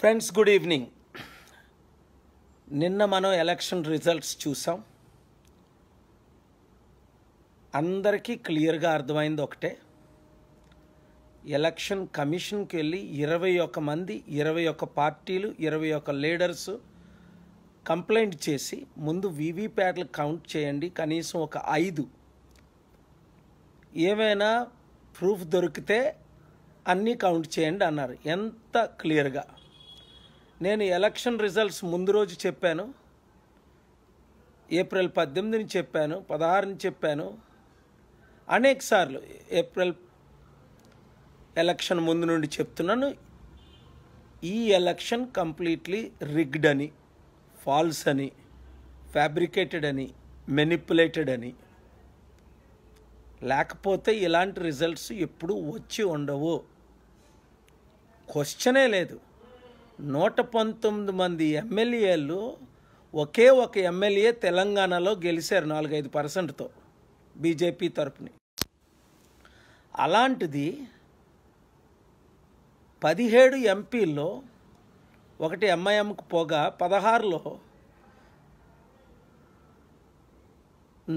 friends good evening నిన్న మనం election results చూసాం అందరికీ క్లియర్గా అర్థమైంది ఒకటే ఎలక్షన్ కమిషన్కి వెళ్ళి ఇరవై ఒక మంది ఇరవై ఒక పార్టీలు ఇరవై ఒక లీడర్సు కంప్లైంట్ చేసి ముందు వీవీప్యాట్లు కౌంట్ చేయండి కనీసం ఒక ఐదు ఏమైనా ప్రూఫ్ దొరికితే అన్నీ కౌంట్ చేయండి అన్నారు ఎంత క్లియర్గా నేను ఎలక్షన్ రిజల్ట్స్ ముందు రోజు చెప్పాను ఏప్రిల్ పద్దెనిమిదిని చెప్పాను పదహారుని చెప్పాను అనేక సార్లు ఏప్రిల్ ఎలక్షన్ ముందు నుండి చెప్తున్నాను ఈ ఎలక్షన్ కంప్లీట్లీ రిగ్డ్ అని ఫాల్స్ అని ఫ్యాబ్రికేటెడ్ అని మెనిపులేటెడ్ అని లేకపోతే ఇలాంటి రిజల్ట్స్ ఎప్పుడు వచ్చి ఉండవు క్వశ్చనే లేదు నూట పంతొమ్మిది మంది ఎమ్మెల్యేలు ఒకే ఒక ఎమ్మెల్యే తెలంగాణలో గెలిచారు నాలుగైదు పర్సెంట్తో బీజేపీ తరపుని అలాంటిది పదిహేడు ఎంపీల్లో ఒకటి ఎంఐఎంకు పోగా పదహారులో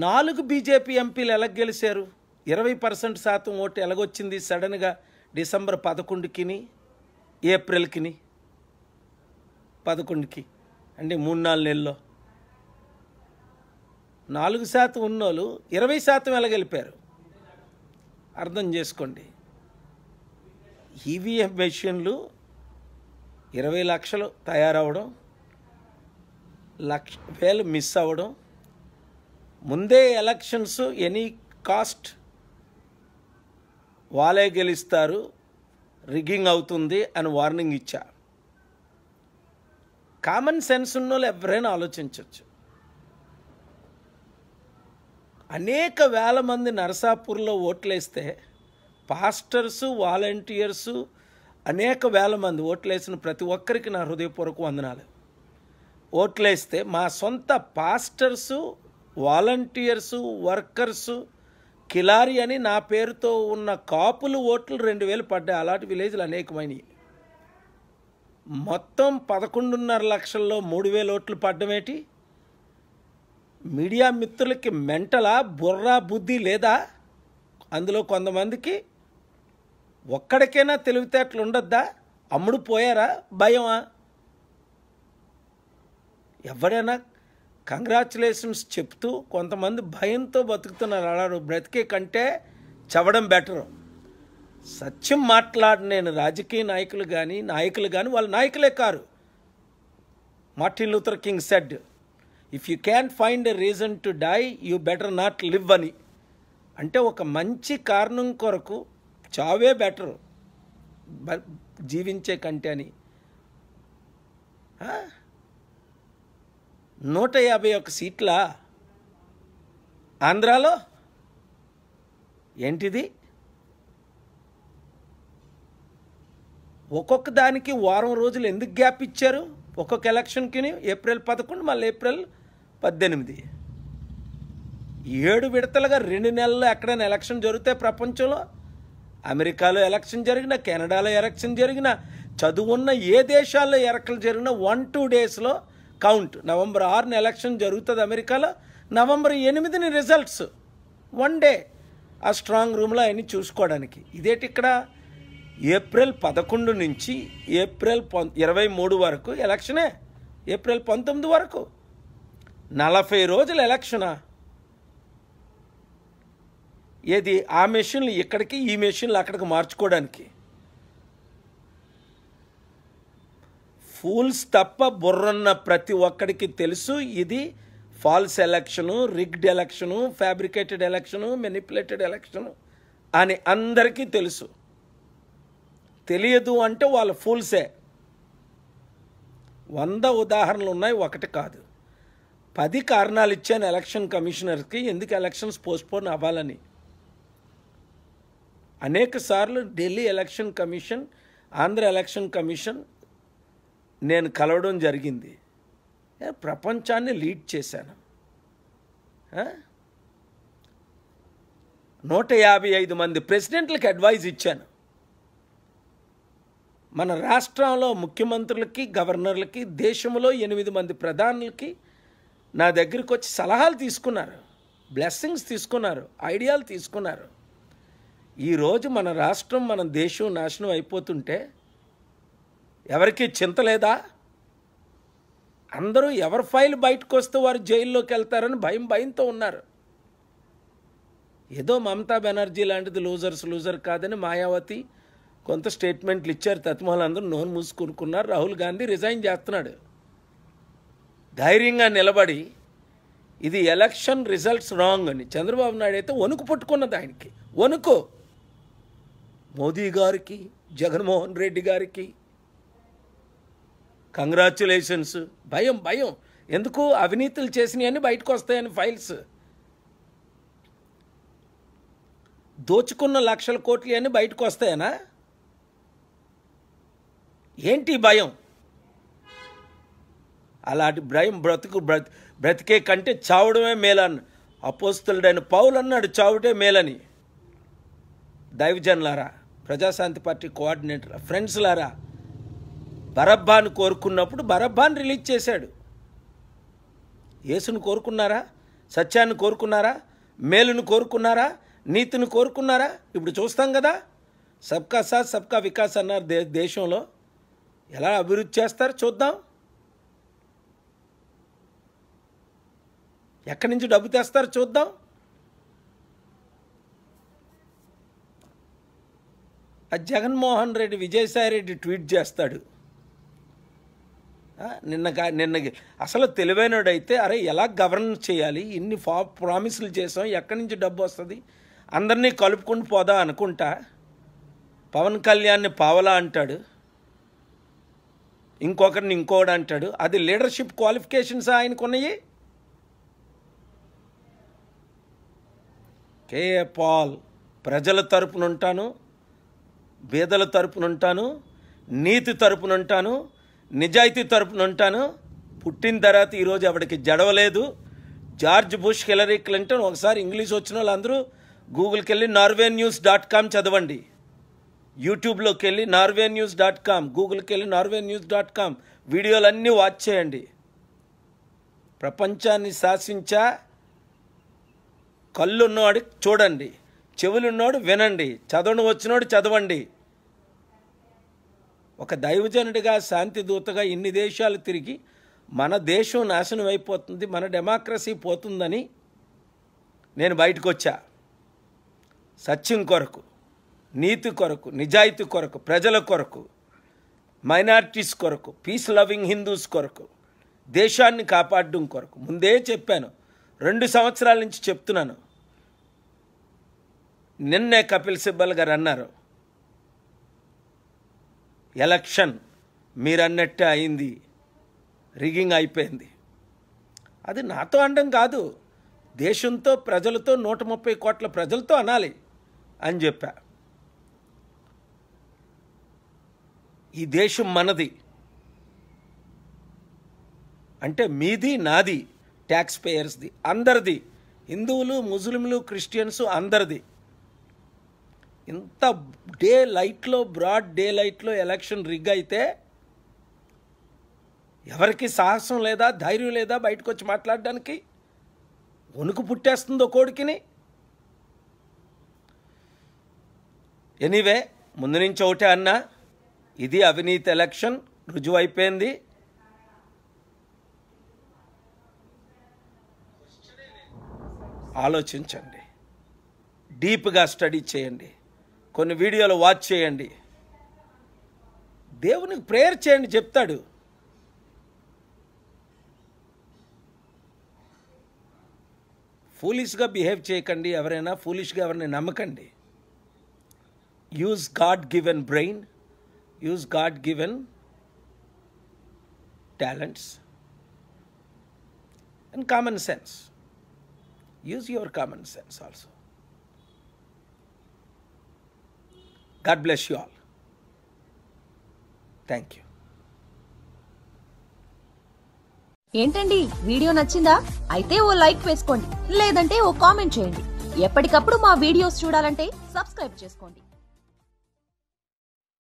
నాలుగు బీజేపీ ఎంపీలు ఎలా గెలిచారు ఇరవై పర్సెంట్ శాతం ఓటు ఎలాగొచ్చింది సడన్గా డిసెంబర్ పదకొండుకిని ఏప్రిల్కిని పదకొండుకి అంటే మూడు నాలుగు నెలల్లో నాలుగు శాతం ఉన్నోళ్ళు ఇరవై శాతం ఎలా గెలిపారు అర్థం చేసుకోండి ఈవీఎం మెషిన్లు ఇరవై లక్షలు తయారవడం లక్ష వేలు మిస్ అవ్వడం ముందే ఎలక్షన్స్ ఎనీ కాస్ట్ వాళ్ళే గెలుస్తారు రిగ్గింగ్ అవుతుంది అని వార్నింగ్ ఇచ్చా కామన్ సెన్స్ ఉన్న వాళ్ళు ఎవరైనా ఆలోచించవచ్చు అనేక వేల మంది నరసాపూర్లో ఓట్లేస్తే పాస్టర్సు వాలంటీర్సు అనేక వేల మంది ఓట్లేసిన ప్రతి ఒక్కరికి నా హృదయపూర్వక వందనాలు ఓట్లేస్తే మా సొంత పాస్టర్సు వాలంటీర్సు వర్కర్సు కిలారి అని నా పేరుతో ఉన్న కాపులు ఓట్లు రెండు వేలు పడ్డాయి అలాంటి విలేజ్లు అనేకమైనవి మొత్తం పదకొండున్నర లక్షల్లో మూడు వేల ఓట్లు పడ్డమేటి మీడియా మిత్రులకి మెంటలా బుర్రా బుద్ధి లేదా అందులో కొంతమందికి ఒక్కడికైనా తెలివితేటలు ఉండొద్దా అమ్ముడు పోయారా భయమా ఎవరైనా కంగ్రాచులేషన్స్ చెప్తూ కొంతమంది భయంతో బతుకుతున్నారు అన్నారు బ్రతికే కంటే చవడం బెటరు సత్యం మాట్లాడలేని రాజకీయ నాయకులు కానీ నాయకులు కానీ వాళ్ళ నాయకులే కారు Martin Luther King said if you can find a reason to die you better not live అని అంటే ఒక మంచి కారణం కొరకు చావే బెటరు జీవించే కంటే అని నూట యాభై ఒక్క సీట్ల ఆంధ్రాలో ఏంటిది ఒక్కొక్క దానికి వారం రోజులు ఎందుకు గ్యాప్ ఇచ్చారు ఒక్కొక్క ఎలక్షన్కి ఏప్రిల్ పదకొండు మళ్ళీ ఏప్రిల్ పద్దెనిమిది ఏడు విడతలుగా రెండు నెలల్లో ఎక్కడైనా ఎలక్షన్ జరిగితే ప్రపంచంలో అమెరికాలో ఎలక్షన్ జరిగిన కెనడాలో ఎలక్షన్ జరిగిన చదువున్న ఏ దేశాల్లో ఎలక్షన్ జరిగినా వన్ టూ డేస్లో కౌంట్ నవంబర్ ఆరున ఎలక్షన్ జరుగుతుంది అమెరికాలో నవంబర్ ఎనిమిదిని రిజల్ట్స్ వన్ డే ఆ స్ట్రాంగ్ రూమ్లో అవన్నీ చూసుకోవడానికి ఇదేటి ఇక్కడ ఏప్రిల్ పదకొండు నుంచి ఏప్రిల్ పొ ఇరవై మూడు వరకు ఎలక్షనే ఏప్రిల్ పంతొమ్మిది వరకు నలభై రోజుల ఎలక్షనా ఏది ఆ మెషిన్లు ఇక్కడికి ఈ మెషిన్లు అక్కడికి మార్చుకోవడానికి ఫూల్స్ తప్ప బుర్రన్న ప్రతి ఒక్కడికి తెలుసు ఇది false election rigged election fabricated election manipulated election అని అందరికీ తెలుసు తెలియదు అంటే వాళ్ళ ఫూల్సే వంద ఉదాహరణలు ఉన్నాయి ఒకటి కాదు పది కారణాలు ఇచ్చాను ఎలక్షన్ కమిషనర్కి ఎందుకు ఎలక్షన్స్ పోస్ట్పోన్ అవ్వాలని అనేకసార్లు Delhi election commission Andhra election commission నేను కలవడం జరిగింది ప్రపంచాన్ని లీడ్ చేశాను నూట యాభై ఐదు మంది ప్రెసిడెంట్లకు అడ్వైజ్ ఇచ్చాను మన రాష్ట్రంలో ముఖ్యమంత్రులకి గవర్నర్లకి దేశంలో ఎనిమిది మంది ప్రధానులకి నా దగ్గరికి వచ్చి సలహాలు తీసుకున్నారు బ్లెస్సింగ్స్ తీసుకున్నారు ఐడియాలు తీసుకున్నారు ఈరోజు మన రాష్ట్రం మన దేశం నాశనం అయిపోతుంటే ఎవరికీ చింత లేదా అందరూ ఎవరి ఫైల్ బయటకు వస్తే వారు జైల్లోకి వెళ్తారని భయం భయంతో ఉన్నారు ఏదో మమతా బెనర్జీ లాంటిది లూజర్స్ లూజర్ కాదని మాయావతి కొంత స్టేట్మెంట్లు ఇచ్చారు తత్మహల్ అందరూ నోరు మూసుకునుకున్నారు రాహుల్ గాంధీ రిజైన్ చేస్తున్నాడు ధైర్యంగా నిలబడి ఇది ఎలక్షన్ రిజల్ట్స్ రాంగ్ అని చంద్రబాబు నాయుడు అయితే వణుకు పుట్టుకున్నది ఆయనకి వణుకు మోదీ గారికి జగన్మోహన్ రెడ్డి గారికి కంగ్రాచులేషన్స్ భయం భయం ఎందుకు అవినీతులు చేసినవన్నీ బయటకు వస్తాయని ఫైల్స్ దోచుకున్న లక్షల కోట్లు అని బయటకు వస్తాయనా ఏంటి భయం అలాంటి భయం బ్రతుకు బ్రతికే కంటే చావడమే మేలన్ అపోస్తులుడైన పౌలు అన్నాడు చావుటే మేలని దైవజన్లారా ప్రజాశాంతి పార్టీ కోఆర్డినేటర్ ఫ్రెండ్స్ లారా బరబ్బాను కోరుకున్నప్పుడు బరబ్బాను రిలీజ్ చేశాడు యేసును కోరుకున్నారా సత్యాన్ని కోరుకున్నారా మేలును కోరుకున్నారా నీతిని కోరుకున్నారా ఇప్పుడు చూస్తాం కదా సబ్కా సాత్ సబ్కా వికాస్ అన్నారు దే దేశంలో ఎలా అభివృద్ధి చేస్తారు చూద్దాం ఎక్కడి నుంచి డబ్బు తెస్తారు చూద్దాం అది జగన్మోహన్ రెడ్డి విజయసాయి రెడ్డి ట్వీట్ చేస్తాడు నిన్న నిన్న అసలు తెలివైనడైతే అరే ఎలా గవర్నెన్స్ చేయాలి ఇన్ని ఫా ప్రామిసులు చేసాం ఎక్కడి నుంచి డబ్బు వస్తుంది అందరినీ కలుపుకుంటూ పోదా అనుకుంటా పవన్ కళ్యాణ్ని పావలా అంటాడు ఇంకొకరిని ఇంకోడు అంటాడు అది లీడర్షిప్ క్వాలిఫికేషన్స్ ఆయనకున్నాయి కేఏ పాల్ ప్రజల తరపున ఉంటాను తరపున ఉంటాను నీతి తరపున ఉంటాను నిజాయితీ తరపున ఉంటాను పుట్టిన తర్వాత ఈరోజు ఆవిడకి జడవలేదు జార్జ్ బుష్ హిలరీ క్లింటన్ ఒకసారి ఇంగ్లీష్ వచ్చిన వాళ్ళందరూ గూగుల్కి వెళ్ళి నార్వే న్యూస్ డాట్ కామ్ చదవండి యూట్యూబ్లోకి వెళ్ళి నార్వే న్యూస్ డాట్ కామ్ గూగుల్కి వెళ్ళి నార్వే న్యూస్ డాట్ కామ్ వీడియోలన్నీ వాచ్ చేయండి ప్రపంచాన్ని శాసించా కళ్ళున్నవాడికి చూడండి చెవులున్నాడు వినండి చదవను వచ్చినోడు చదవండి ఒక దైవజనుడిగా శాంతి దూతగా ఇన్ని దేశాలు తిరిగి మన దేశం నాశనం అయిపోతుంది మన డెమోక్రసీ పోతుందని నేను బయటకు వచ్చా సత్యం కొరకు నీతి కొరకు నిజాయితీ కొరకు ప్రజల కొరకు మైనార్టీస్ కొరకు పీస్ లవింగ్ హిందూస్ కొరకు దేశాన్ని కాపాడడం కొరకు ముందే చెప్పాను రెండు సంవత్సరాల నుంచి చెప్తున్నాను నిన్నే కపిల్ సిబ్బల్ గారు అన్నారు ఎలక్షన్ మీరన్నట్టే అయింది రిగింగ్ అయిపోయింది అది నాతో అనడం కాదు దేశంతో ప్రజలతో నూట ముప్పై కోట్ల ప్రజలతో అనాలి అని చెప్పా ఈ దేశం మనది అంటే మీది నాది ట్యాక్స్ పేయర్స్ది అందరిది హిందువులు ముస్లింలు క్రిస్టియన్స్ అందరిది ఇంత డే లైట్లో బ్రాడ్ డే లైట్లో ఎలక్షన్ రిగ్ అయితే ఎవరికి సాహసం లేదా ధైర్యం లేదా బయటకు వచ్చి మాట్లాడడానికి వణుకు పుట్టేస్తుందో కోడికిని ఎనీవే ముందు నుంచి ఒకటే అన్నా ఇది అవినీతి ఎలక్షన్ రుజువు అయిపోయింది ఆలోచించండి డీప్గా స్టడీ చేయండి కొన్ని వీడియోలు వాచ్ చేయండి దేవునికి ప్రేయర్ చేయండి చెప్తాడు ఫూలిష్గా బిహేవ్ చేయకండి ఎవరైనా ఫూలిష్గా ఎవరిని నమ్మకండి use God given brain use God given talents and common sense use your common sense also God bless you all thank you ఏంటండి వీడియో నచ్చిందా అయితే ఓ లైక్ వేసుకోండి లేదంటే ఓ కామెంట్ చేయండి ఎప్పటికప్పుడు మా వీడియోస్ చూడాలంటే సబ్స్క్రైబ్ చేసుకోండి